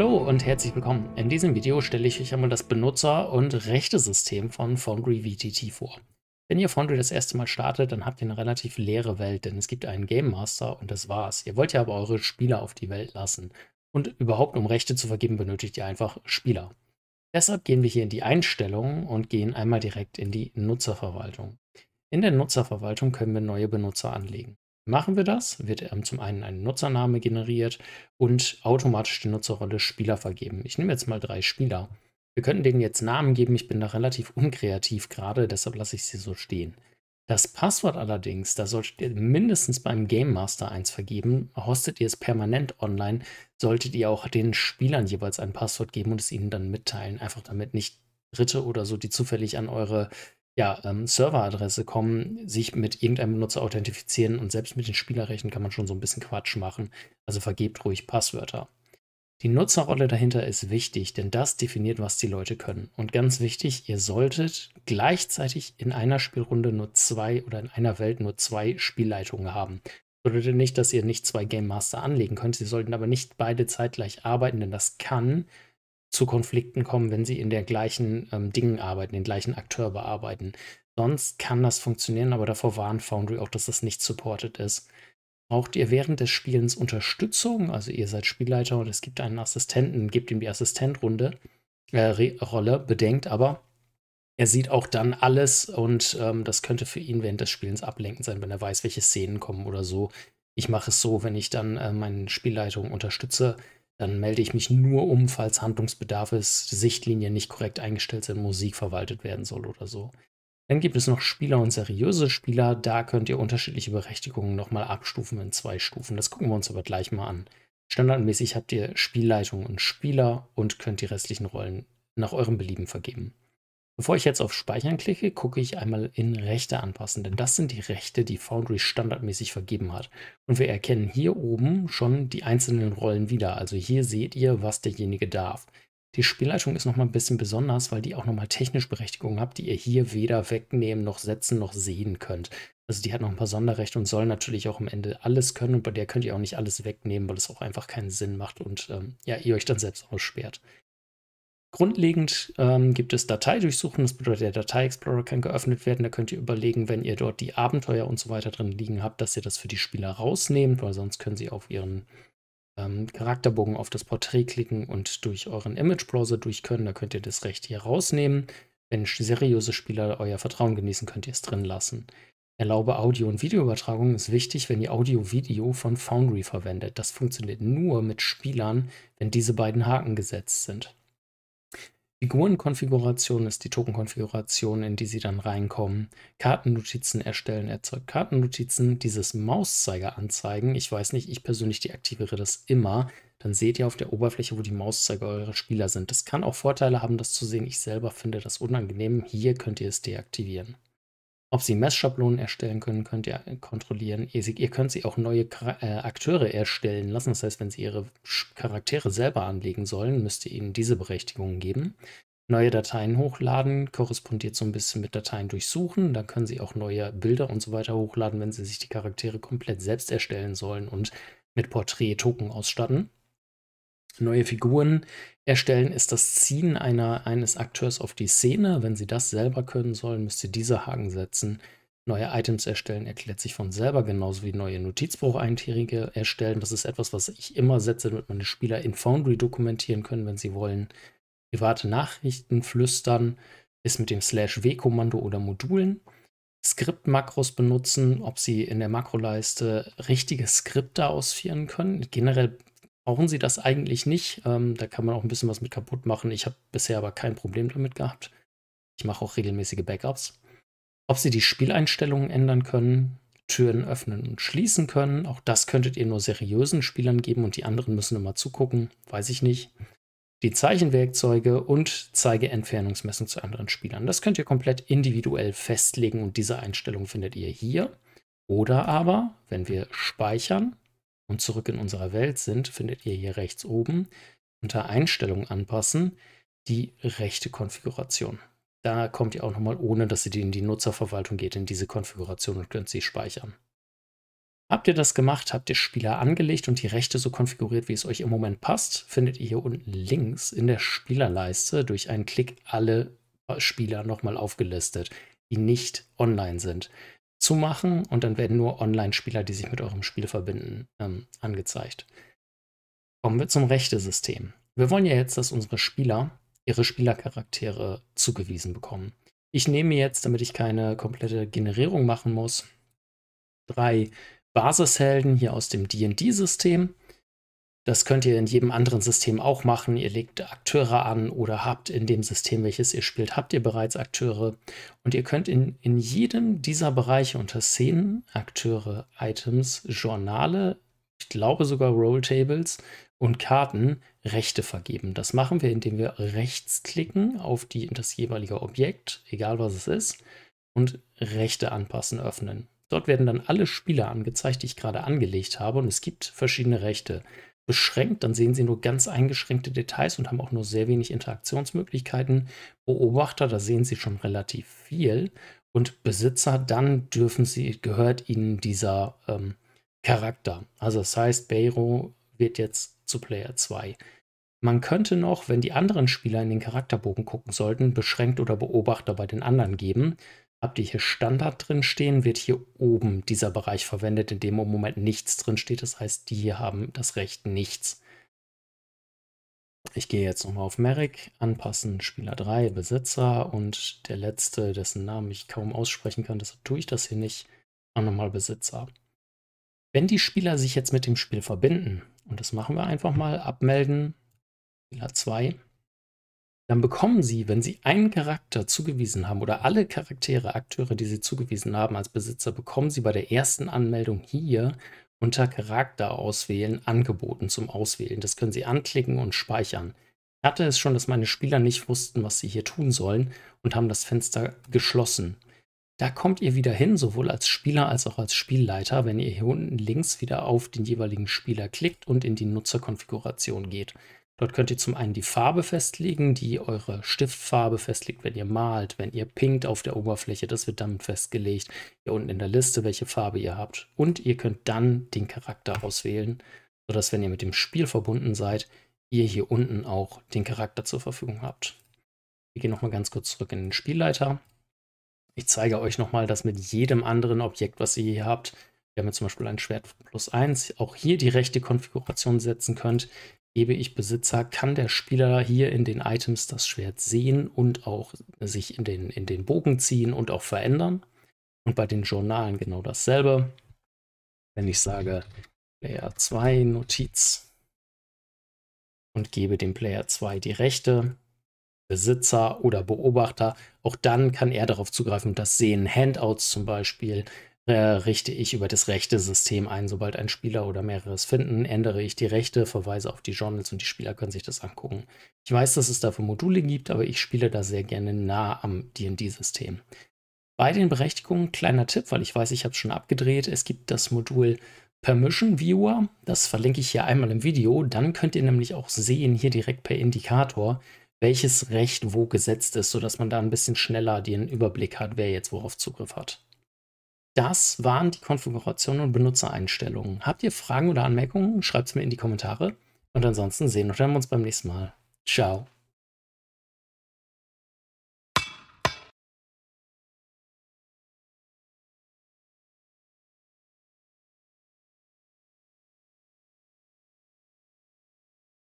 Hallo und herzlich willkommen. In diesem Video stelle ich euch einmal das Benutzer- und Rechte-System von Foundry VTT vor. Wenn ihr Foundry das erste Mal startet, dann habt ihr eine relativ leere Welt, denn es gibt einen Game Master und das war's. Ihr wollt ja aber eure Spieler auf die Welt lassen. Und überhaupt, um Rechte zu vergeben, benötigt ihr einfach Spieler. Deshalb gehen wir hier in die Einstellungen und gehen einmal direkt in die Nutzerverwaltung. In der Nutzerverwaltung können wir neue Benutzer anlegen. Machen wir das, wird ähm, zum einen ein Nutzername generiert und automatisch die Nutzerrolle Spieler vergeben. Ich nehme jetzt mal drei Spieler. Wir könnten denen jetzt Namen geben, ich bin da relativ unkreativ gerade, deshalb lasse ich sie so stehen. Das Passwort allerdings, da solltet ihr mindestens beim Game Master eins vergeben. Hostet ihr es permanent online, solltet ihr auch den Spielern jeweils ein Passwort geben und es ihnen dann mitteilen. Einfach damit nicht Dritte oder so, die zufällig an eure ja, ähm, Serveradresse kommen, sich mit irgendeinem Benutzer authentifizieren und selbst mit den Spielerrechten kann man schon so ein bisschen Quatsch machen. Also vergebt ruhig Passwörter. Die Nutzerrolle dahinter ist wichtig, denn das definiert, was die Leute können. Und ganz wichtig, ihr solltet gleichzeitig in einer Spielrunde nur zwei oder in einer Welt nur zwei Spielleitungen haben. bedeutet nicht, dass ihr nicht zwei Game Master anlegen könnt. Sie sollten aber nicht beide zeitgleich arbeiten, denn das kann zu Konflikten kommen, wenn sie in der gleichen ähm, Dingen arbeiten, den gleichen Akteur bearbeiten. Sonst kann das funktionieren, aber davor warnt Foundry auch, dass das nicht supported ist. Braucht ihr während des Spielens Unterstützung? Also ihr seid Spielleiter und es gibt einen Assistenten, gebt ihm die Assistentrunde, äh, Rolle, bedenkt aber, er sieht auch dann alles und ähm, das könnte für ihn während des Spielens ablenkend sein, wenn er weiß, welche Szenen kommen oder so. Ich mache es so, wenn ich dann äh, meine Spielleitung unterstütze, dann melde ich mich nur um, falls Handlungsbedarf ist, Sichtlinien nicht korrekt eingestellt sind, Musik verwaltet werden soll oder so. Dann gibt es noch Spieler und seriöse Spieler. Da könnt ihr unterschiedliche Berechtigungen nochmal abstufen in zwei Stufen. Das gucken wir uns aber gleich mal an. Standardmäßig habt ihr Spielleitung und Spieler und könnt die restlichen Rollen nach eurem Belieben vergeben. Bevor ich jetzt auf Speichern klicke, gucke ich einmal in Rechte anpassen, denn das sind die Rechte, die Foundry standardmäßig vergeben hat. Und wir erkennen hier oben schon die einzelnen Rollen wieder. Also hier seht ihr, was derjenige darf. Die Spielleitung ist nochmal ein bisschen besonders, weil die auch nochmal technisch Berechtigungen hat, die ihr hier weder wegnehmen, noch setzen, noch sehen könnt. Also die hat noch ein paar Sonderrechte und soll natürlich auch am Ende alles können und bei der könnt ihr auch nicht alles wegnehmen, weil es auch einfach keinen Sinn macht und ähm, ja, ihr euch dann selbst aussperrt. Grundlegend ähm, gibt es Dateidurchsuchen, das bedeutet, der Datei-Explorer kann geöffnet werden. Da könnt ihr überlegen, wenn ihr dort die Abenteuer und so weiter drin liegen habt, dass ihr das für die Spieler rausnehmt, weil sonst können sie auf ihren ähm, Charakterbogen auf das Porträt klicken und durch euren Image-Browser durch können. Da könnt ihr das Recht hier rausnehmen. Wenn seriöse Spieler euer Vertrauen genießen, könnt ihr es drin lassen. Erlaube Audio- und Videoübertragung ist wichtig, wenn ihr Audio-Video von Foundry verwendet. Das funktioniert nur mit Spielern, wenn diese beiden Haken gesetzt sind. Figurenkonfiguration ist die Tokenkonfiguration, in die sie dann reinkommen. Kartennotizen erstellen erzeugt Kartennotizen. Dieses Mauszeiger anzeigen, ich weiß nicht, ich persönlich deaktiviere das immer. Dann seht ihr auf der Oberfläche, wo die Mauszeiger eurer Spieler sind. Das kann auch Vorteile haben, das zu sehen. Ich selber finde das unangenehm. Hier könnt ihr es deaktivieren. Ob Sie Messschablonen erstellen können, könnt ihr kontrollieren. Ihr könnt sie auch neue äh, Akteure erstellen lassen. Das heißt, wenn Sie Ihre Charaktere selber anlegen sollen, müsst ihr ihnen diese Berechtigungen geben. Neue Dateien hochladen korrespondiert so ein bisschen mit Dateien durchsuchen. Dann können Sie auch neue Bilder und so weiter hochladen, wenn Sie sich die Charaktere komplett selbst erstellen sollen und mit Porträt-Token ausstatten neue Figuren erstellen ist das Ziehen einer, eines Akteurs auf die Szene. Wenn sie das selber können sollen, müsste ihr diese Haken setzen. Neue Items erstellen erklärt sich von selber, genauso wie neue Notizbucheinträge erstellen. Das ist etwas, was ich immer setze, damit meine Spieler in Foundry dokumentieren können, wenn sie wollen. Private Nachrichten flüstern ist mit dem slash W-Kommando oder Modulen. Skript-Makros benutzen, ob sie in der Makroleiste richtige Skripte ausführen können. Generell brauchen sie das eigentlich nicht. Ähm, da kann man auch ein bisschen was mit kaputt machen. Ich habe bisher aber kein Problem damit gehabt. Ich mache auch regelmäßige Backups. Ob sie die Spieleinstellungen ändern können, Türen öffnen und schließen können, auch das könntet ihr nur seriösen Spielern geben und die anderen müssen immer zugucken, weiß ich nicht. Die Zeichenwerkzeuge und Zeigeentfernungsmessung zu anderen Spielern. Das könnt ihr komplett individuell festlegen und diese Einstellung findet ihr hier. Oder aber, wenn wir speichern, und zurück in unserer Welt sind, findet ihr hier rechts oben unter Einstellungen anpassen die rechte Konfiguration. Da kommt ihr auch nochmal, ohne dass ihr in die Nutzerverwaltung geht, in diese Konfiguration und könnt sie speichern. Habt ihr das gemacht, habt ihr Spieler angelegt und die Rechte so konfiguriert, wie es euch im Moment passt, findet ihr hier unten links in der Spielerleiste durch einen Klick alle Spieler nochmal aufgelistet, die nicht online sind zu machen und dann werden nur Online-Spieler, die sich mit eurem Spiel verbinden, ähm, angezeigt. Kommen wir zum Rechte-System. Wir wollen ja jetzt, dass unsere Spieler ihre Spielercharaktere zugewiesen bekommen. Ich nehme jetzt, damit ich keine komplette Generierung machen muss, drei Basishelden hier aus dem DD-System das könnt ihr in jedem anderen System auch machen. Ihr legt Akteure an oder habt in dem System, welches ihr spielt, habt ihr bereits Akteure. Und ihr könnt in, in jedem dieser Bereiche unter Szenen, Akteure, Items, Journale, ich glaube sogar Rolltables und Karten Rechte vergeben. Das machen wir, indem wir rechtsklicken auf die, das jeweilige Objekt, egal was es ist, und Rechte anpassen, öffnen. Dort werden dann alle Spiele angezeigt, die ich gerade angelegt habe und es gibt verschiedene Rechte beschränkt, dann sehen Sie nur ganz eingeschränkte Details und haben auch nur sehr wenig Interaktionsmöglichkeiten. Beobachter, da sehen Sie schon relativ viel. Und Besitzer, dann dürfen Sie, gehört Ihnen dieser ähm, Charakter. Also das heißt, Beiro wird jetzt zu Player 2. Man könnte noch, wenn die anderen Spieler in den Charakterbogen gucken sollten, beschränkt oder Beobachter bei den anderen geben habt ihr hier Standard drin stehen, wird hier oben dieser Bereich verwendet, in dem im Moment nichts drin steht. Das heißt, die hier haben das Recht nichts. Ich gehe jetzt nochmal auf Merrick, anpassen, Spieler 3, Besitzer und der letzte, dessen Namen ich kaum aussprechen kann, deshalb tue ich das hier nicht, auch nochmal Besitzer. Wenn die Spieler sich jetzt mit dem Spiel verbinden, und das machen wir einfach mal, abmelden, Spieler 2, dann bekommen Sie, wenn Sie einen Charakter zugewiesen haben oder alle Charaktere, Akteure, die Sie zugewiesen haben als Besitzer, bekommen Sie bei der ersten Anmeldung hier unter Charakter auswählen angeboten zum Auswählen. Das können Sie anklicken und speichern. Ich hatte es schon, dass meine Spieler nicht wussten, was sie hier tun sollen und haben das Fenster geschlossen. Da kommt ihr wieder hin, sowohl als Spieler als auch als Spielleiter, wenn ihr hier unten links wieder auf den jeweiligen Spieler klickt und in die Nutzerkonfiguration geht. Dort könnt ihr zum einen die Farbe festlegen, die eure Stiftfarbe festlegt, wenn ihr malt, wenn ihr pinkt auf der Oberfläche, das wird dann festgelegt. Hier unten in der Liste, welche Farbe ihr habt. Und ihr könnt dann den Charakter auswählen, sodass, wenn ihr mit dem Spiel verbunden seid, ihr hier unten auch den Charakter zur Verfügung habt. Wir gehen nochmal ganz kurz zurück in den Spielleiter. Ich zeige euch nochmal, dass mit jedem anderen Objekt, was ihr hier habt, wir haben jetzt zum Beispiel ein Schwert plus 1, auch hier die rechte Konfiguration setzen könnt gebe ich Besitzer, kann der Spieler hier in den Items das Schwert sehen und auch sich in den, in den Bogen ziehen und auch verändern. Und bei den Journalen genau dasselbe. Wenn ich sage Player 2 Notiz und gebe dem Player 2 die Rechte, Besitzer oder Beobachter, auch dann kann er darauf zugreifen und das sehen Handouts zum Beispiel äh, richte ich über das Rechte-System ein. Sobald ein Spieler oder mehreres finden, ändere ich die Rechte, verweise auf die Journals und die Spieler können sich das angucken. Ich weiß, dass es dafür Module gibt, aber ich spiele da sehr gerne nah am D&D-System. Bei den Berechtigungen, kleiner Tipp, weil ich weiß, ich habe es schon abgedreht, es gibt das Modul Permission Viewer, das verlinke ich hier einmal im Video, dann könnt ihr nämlich auch sehen, hier direkt per Indikator, welches Recht wo gesetzt ist, sodass man da ein bisschen schneller den Überblick hat, wer jetzt worauf Zugriff hat. Das waren die Konfigurationen und Benutzereinstellungen. Habt ihr Fragen oder Anmerkungen? Schreibt es mir in die Kommentare. Und ansonsten sehen und hören wir uns beim nächsten Mal. Ciao.